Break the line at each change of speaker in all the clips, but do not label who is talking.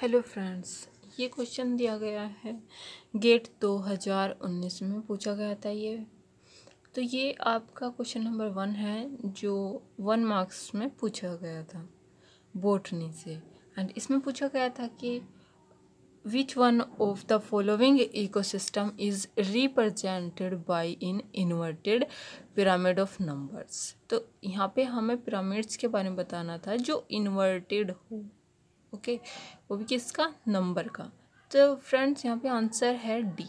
hello friends ये question दिया गया है गेट 2019 में पूछा गया था ये तो ये आपका क्वेश्चन नंबर वन है जो वन मार्क्स में पूछा गया था बोटनी से एंड इसमें पूछा गया था कि which one of the following ecosystem is represented by in inverted pyramid of numbers तो यहाँ पे हमें पिरामिड्स के बारे में बताना था जो इन्वर्टेड हो ओके वो भी किसका नंबर का तो फ्रेंड्स यहाँ पे आंसर है डी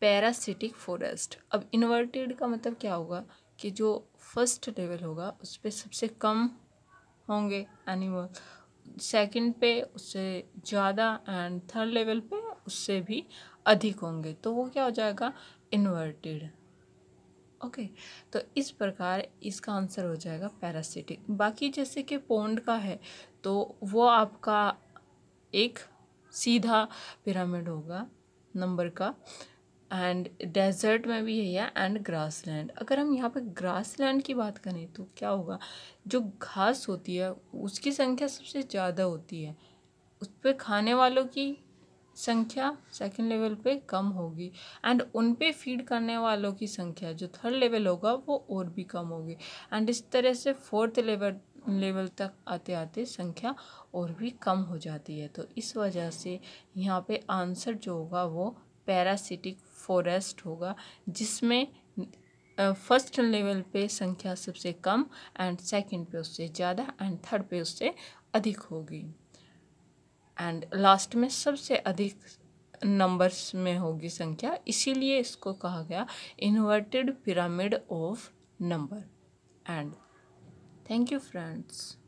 पैरासिटिक फॉरेस्ट अब इन्वर्टेड का मतलब क्या होगा कि जो फर्स्ट लेवल होगा उस पर सबसे कम होंगे एनिमल सेकंड पे उससे ज़्यादा एंड थर्ड लेवल पे उससे भी अधिक होंगे तो वो क्या हो जाएगा इन्वर्टेड ओके तो इस प्रकार इसका आंसर हो जाएगा पैरासिटिक बाकी जैसे कि पोंड का है तो वो आपका एक सीधा पिरामिड होगा नंबर का एंड डेजर्ट में भी यही है एंड ग्रास लैंड अगर हम यहाँ पर ग्रास लैंड की बात करें तो क्या होगा जो घास होती है उसकी संख्या सबसे ज़्यादा होती है उस पर खाने वालों की संख्या सेकंड लेवल पे कम होगी एंड उन पे फीड करने वालों की संख्या जो थर्ड लेवल होगा वो और भी कम होगी एंड इस तरह से फोर्थ लेवल लेवल तक आते आते संख्या और भी कम हो जाती है तो इस वजह से यहाँ पे आंसर जो होगा वो पैरासिटिक फॉरेस्ट होगा जिसमें फर्स्ट लेवल पे संख्या सबसे कम एंड सेकंड पे उससे ज़्यादा एंड थर्ड पे उससे अधिक होगी एंड लास्ट में सबसे अधिक नंबर्स में होगी संख्या इसीलिए इसको कहा गया inverted pyramid of number and thank you friends